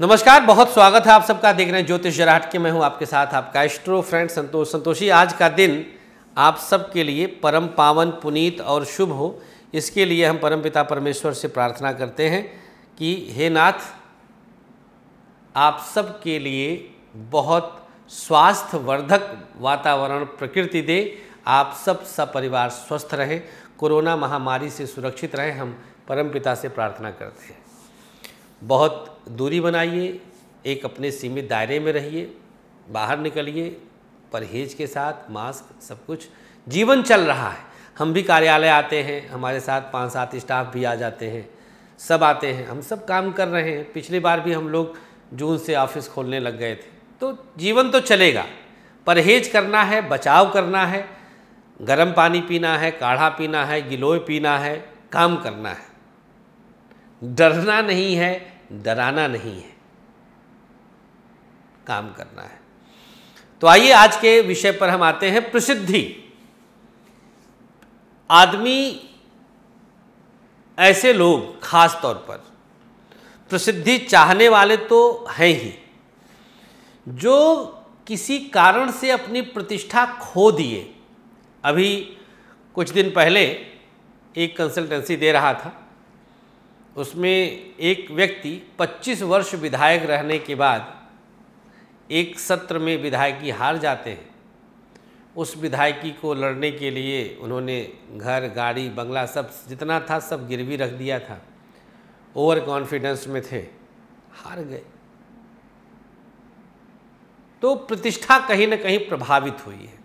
नमस्कार बहुत स्वागत है आप सबका देख रहे हैं ज्योतिष जराहट के मैं हूं आपके साथ आपका एस्ट्रो फ्रेंड संतोष संतोषी आज का दिन आप सबके लिए परम पावन पुनीत और शुभ हो इसके लिए हम परम पिता परमेश्वर से प्रार्थना करते हैं कि हे नाथ आप सबके लिए बहुत स्वास्थ्यवर्धक वातावरण प्रकृति दे आप सब परिवार स्वस्थ रहें कोरोना महामारी से सुरक्षित रहें हम परम पिता से प्रार्थना करते हैं बहुत दूरी बनाइए एक अपने सीमित दायरे में रहिए बाहर निकलिए परहेज के साथ मास्क सब कुछ जीवन चल रहा है हम भी कार्यालय आते हैं हमारे साथ पांच सात स्टाफ भी आ जाते हैं सब आते हैं हम सब काम कर रहे हैं पिछली बार भी हम लोग जून से ऑफिस खोलने लग गए थे तो जीवन तो चलेगा परहेज करना है बचाव करना है गर्म पानी पीना है काढ़ा पीना है गिलोय पीना है काम करना है डरना नहीं है डराना नहीं है काम करना है तो आइए आज के विषय पर हम आते हैं प्रसिद्धि आदमी ऐसे लोग खास तौर पर प्रसिद्धि चाहने वाले तो हैं ही जो किसी कारण से अपनी प्रतिष्ठा खो दिए अभी कुछ दिन पहले एक कंसल्टेंसी दे रहा था उसमें एक व्यक्ति 25 वर्ष विधायक रहने के बाद एक सत्र में विधायकी हार जाते हैं उस विधायकी को लड़ने के लिए उन्होंने घर गाड़ी बंगला सब जितना था सब गिरवी रख दिया था ओवर कॉन्फिडेंस में थे हार गए तो प्रतिष्ठा कहीं ना कहीं प्रभावित हुई है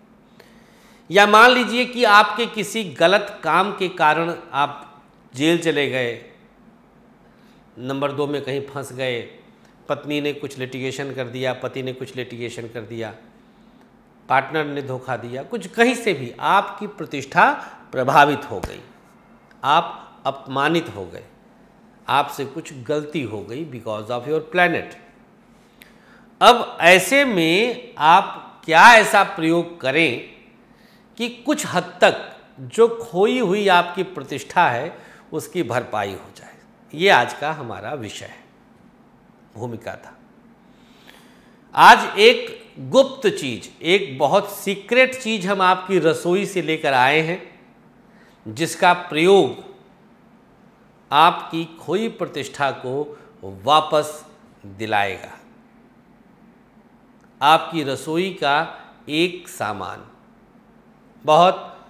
या मान लीजिए कि आपके किसी गलत काम के कारण आप जेल चले गए नंबर दो में कहीं फंस गए पत्नी ने कुछ लिटिगेशन कर दिया पति ने कुछ लिटिगेशन कर दिया पार्टनर ने धोखा दिया कुछ कहीं से भी आपकी प्रतिष्ठा प्रभावित हो गई आप अपमानित हो गए आपसे कुछ गलती हो गई बिकॉज ऑफ योर प्लैनेट अब ऐसे में आप क्या ऐसा प्रयोग करें कि कुछ हद तक जो खोई हुई आपकी प्रतिष्ठा है उसकी भरपाई हो जाए ये आज का हमारा विषय है भूमिका था आज एक गुप्त चीज एक बहुत सीक्रेट चीज हम आपकी रसोई से लेकर आए हैं जिसका प्रयोग आपकी खोई प्रतिष्ठा को वापस दिलाएगा आपकी रसोई का एक सामान बहुत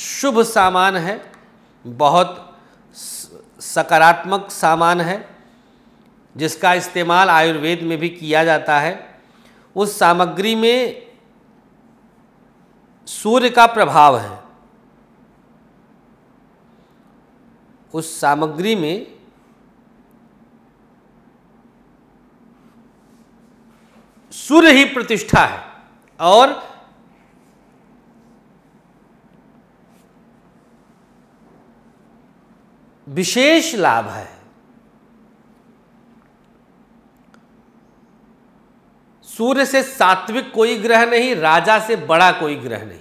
शुभ सामान है बहुत सकारात्मक सामान है जिसका इस्तेमाल आयुर्वेद में भी किया जाता है उस सामग्री में सूर्य का प्रभाव है उस सामग्री में सूर्य ही प्रतिष्ठा है और विशेष लाभ है सूर्य से सात्विक कोई ग्रह नहीं राजा से बड़ा कोई ग्रह नहीं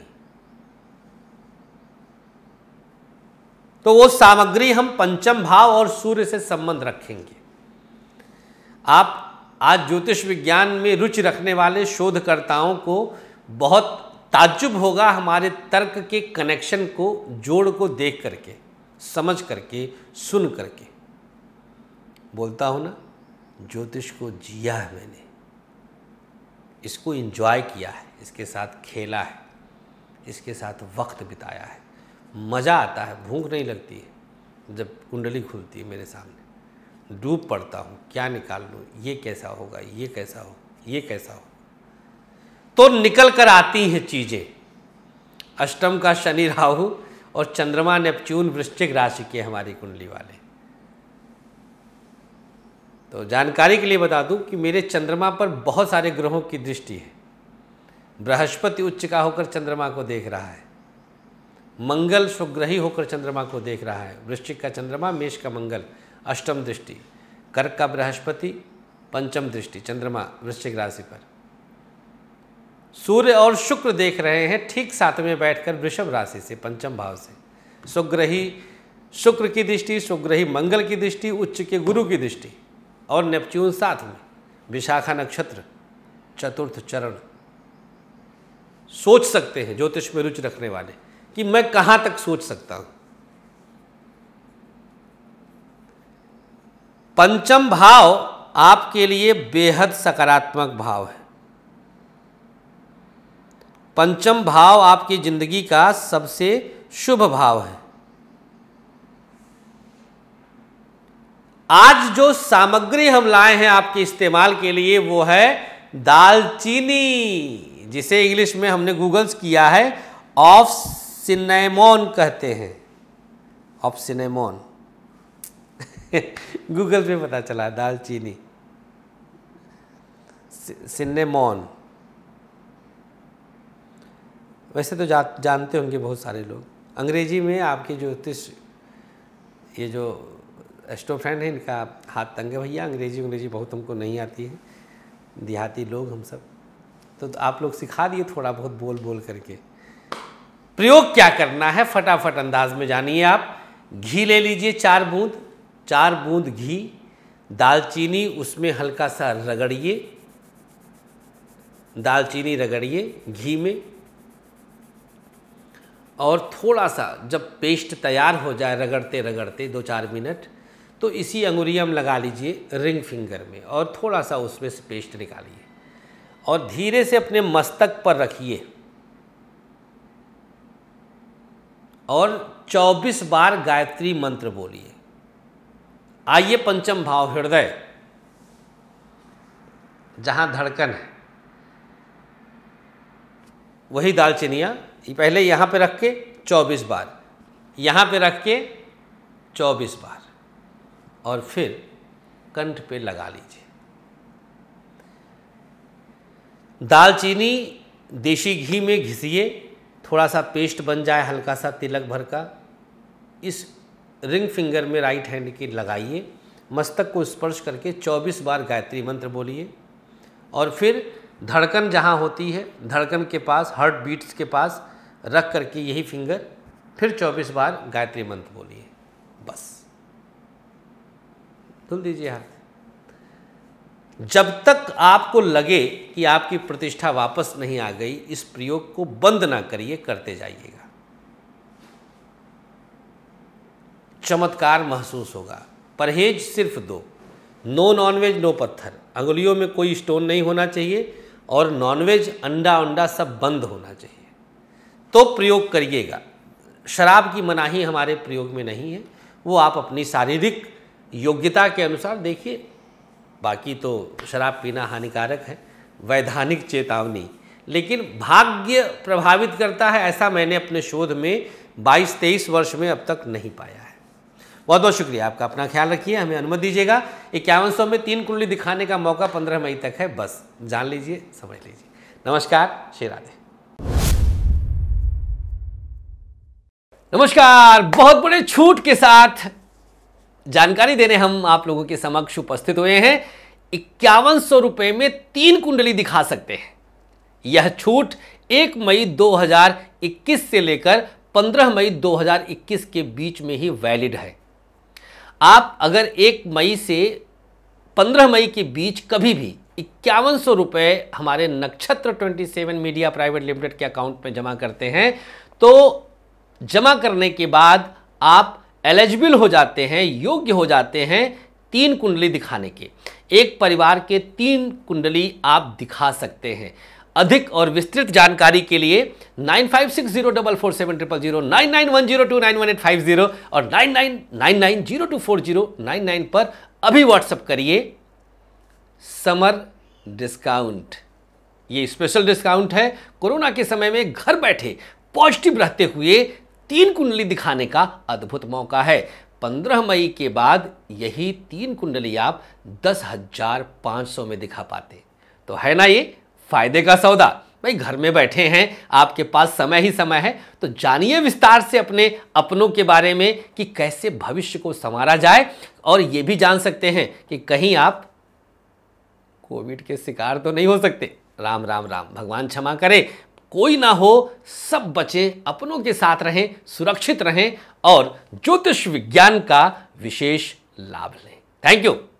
तो वो सामग्री हम पंचम भाव और सूर्य से संबंध रखेंगे आप आज ज्योतिष विज्ञान में रुचि रखने वाले शोधकर्ताओं को बहुत ताज्जुब होगा हमारे तर्क के कनेक्शन को जोड़ को देख करके समझ करके सुन करके बोलता हूँ ना ज्योतिष को जिया है मैंने इसको इंजॉय किया है इसके साथ खेला है इसके साथ वक्त बिताया है मज़ा आता है भूख नहीं लगती है जब कुंडली खुलती है मेरे सामने डूब पड़ता हूँ क्या निकाल लूँ ये कैसा होगा ये कैसा हो ये कैसा हो तो निकल कर आती हैं चीज़ें अष्टम का शनि राहु और चंद्रमा नेपच्यून वृश्चिक राशि के हमारी कुंडली वाले तो जानकारी के लिए बता दूं कि मेरे चंद्रमा पर बहुत सारे ग्रहों की दृष्टि है बृहस्पति उच्च का होकर चंद्रमा को देख रहा है मंगल स्वग्रही होकर चंद्रमा को देख रहा है वृश्चिक का चंद्रमा मेष का मंगल अष्टम दृष्टि कर्क का बृहस्पति पंचम दृष्टि चंद्रमा वृश्चिक राशि पर सूर्य और शुक्र देख रहे हैं ठीक साथ में बैठकर वृषभ राशि से पंचम भाव से सुग्रही शुक्र की दृष्टि सुग्रही मंगल की दृष्टि उच्च के गुरु की दृष्टि और नेपच्यून साथ में विशाखा नक्षत्र चतुर्थ चरण सोच सकते हैं ज्योतिष में रुचि रखने वाले कि मैं कहां तक सोच सकता हूं पंचम भाव आपके लिए बेहद सकारात्मक भाव है पंचम भाव आपकी जिंदगी का सबसे शुभ भाव है आज जो सामग्री हम लाए हैं आपके इस्तेमाल के लिए वो है दालचीनी जिसे इंग्लिश में हमने गूगल्स किया है ऑफ सिनेमोन कहते हैं ऑफ सिनेमोन गूगल पे पता चला दालचीनी सिनेमोन वैसे तो जा, जानते होंगे बहुत सारे लोग अंग्रेजी में आपके ज्योतिष ये जो एस्टोफ्रेंड है इनका हाथ तंग है भैया अंग्रेजी अंग्रेजी बहुत हमको नहीं आती है देहाती लोग हम सब तो, तो आप लोग सिखा दिए थोड़ा बहुत बोल बोल करके प्रयोग क्या करना है फटाफट अंदाज में जानिए आप घी ले लीजिए चार बूंद चार बूंद घी दालचीनी उसमें हल्का सा रगड़िए दालचीनी रगड़िए घी में और थोड़ा सा जब पेस्ट तैयार हो जाए रगड़ते रगड़ते दो चार मिनट तो इसी अंगुरिया में लगा लीजिए रिंग फिंगर में और थोड़ा सा उसमें से पेस्ट निकालिए और धीरे से अपने मस्तक पर रखिए और 24 बार गायत्री मंत्र बोलिए आइए पंचम भाव हृदय जहाँ धड़कन है वही दालचीनिया पहले यहाँ पे रख के चौबीस बार यहाँ पे रख के चौबीस बार और फिर कंठ पे लगा लीजिए दालचीनी देशी घी में घिसिए थोड़ा सा पेस्ट बन जाए हल्का सा तिलक भर का इस रिंग फिंगर में राइट हैंड की लगाइए मस्तक को स्पर्श करके 24 बार गायत्री मंत्र बोलिए और फिर धड़कन जहाँ होती है धड़कन के पास हार्ट बीट्स के पास रख करके यही फिंगर फिर 24 बार गायत्री मंत्र बोलिए बस धुल दीजिए हाथ जब तक आपको लगे कि आपकी प्रतिष्ठा वापस नहीं आ गई इस प्रयोग को बंद ना करिए करते जाइएगा चमत्कार महसूस होगा परहेज सिर्फ दो नो नॉनवेज नो पत्थर अंगुलियों में कोई स्टोन नहीं होना चाहिए और नॉनवेज अंडा अंडा सब बंद होना चाहिए तो प्रयोग करिएगा शराब की मनाही हमारे प्रयोग में नहीं है वो आप अपनी शारीरिक योग्यता के अनुसार देखिए बाकी तो शराब पीना हानिकारक है वैधानिक चेतावनी लेकिन भाग्य प्रभावित करता है ऐसा मैंने अपने शोध में 22-23 वर्ष में अब तक नहीं पाया है बहुत बहुत शुक्रिया आपका अपना ख्याल रखिए हमें अनुमति दीजिएगा इक्यावन सौ में तीन कुंडली दिखाने का मौका पंद्रह मई तक है बस जान लीजिए समझ लीजिए नमस्कार श्री राधे नमस्कार बहुत बड़े छूट के साथ जानकारी देने हम आप लोगों के समक्ष उपस्थित हुए हैं इक्यावन सौ रुपये में तीन कुंडली दिखा सकते हैं यह छूट 1 मई 2021 से लेकर 15 मई 2021 के बीच में ही वैलिड है आप अगर 1 मई से 15 मई के बीच कभी भी इक्यावन सौ रुपये हमारे नक्षत्र 27 मीडिया प्राइवेट लिमिटेड के अकाउंट में जमा करते हैं तो जमा करने के बाद आप एलिजिबल हो जाते हैं योग्य हो जाते हैं तीन कुंडली दिखाने के एक परिवार के तीन कुंडली आप दिखा सकते हैं अधिक और विस्तृत जानकारी के लिए nine five six zero double four seven triple zero nine nine one zero two nine one eight five zero और nine nine nine nine zero two four zero nine nine पर अभी व्हाट्सअप करिए समर डिस्काउंट ये special discount है corona के समय में घर बैठे पॉजिटिव रहते हुए तीन कुंडली दिखाने का अद्भुत मौका है 15 मई के बाद यही तीन कुंडली आप दस हजार पांच सौ में दिखा पाते तो है ना ये फायदे का सौदा भाई घर में बैठे हैं आपके पास समय ही समय है तो जानिए विस्तार से अपने अपनों के बारे में कि कैसे भविष्य को संवारा जाए और ये भी जान सकते हैं कि कहीं आप कोविड के शिकार तो नहीं हो सकते राम राम राम भगवान क्षमा करे कोई ना हो सब बचे अपनों के साथ रहें सुरक्षित रहें और ज्योतिष विज्ञान का विशेष लाभ लें थैंक यू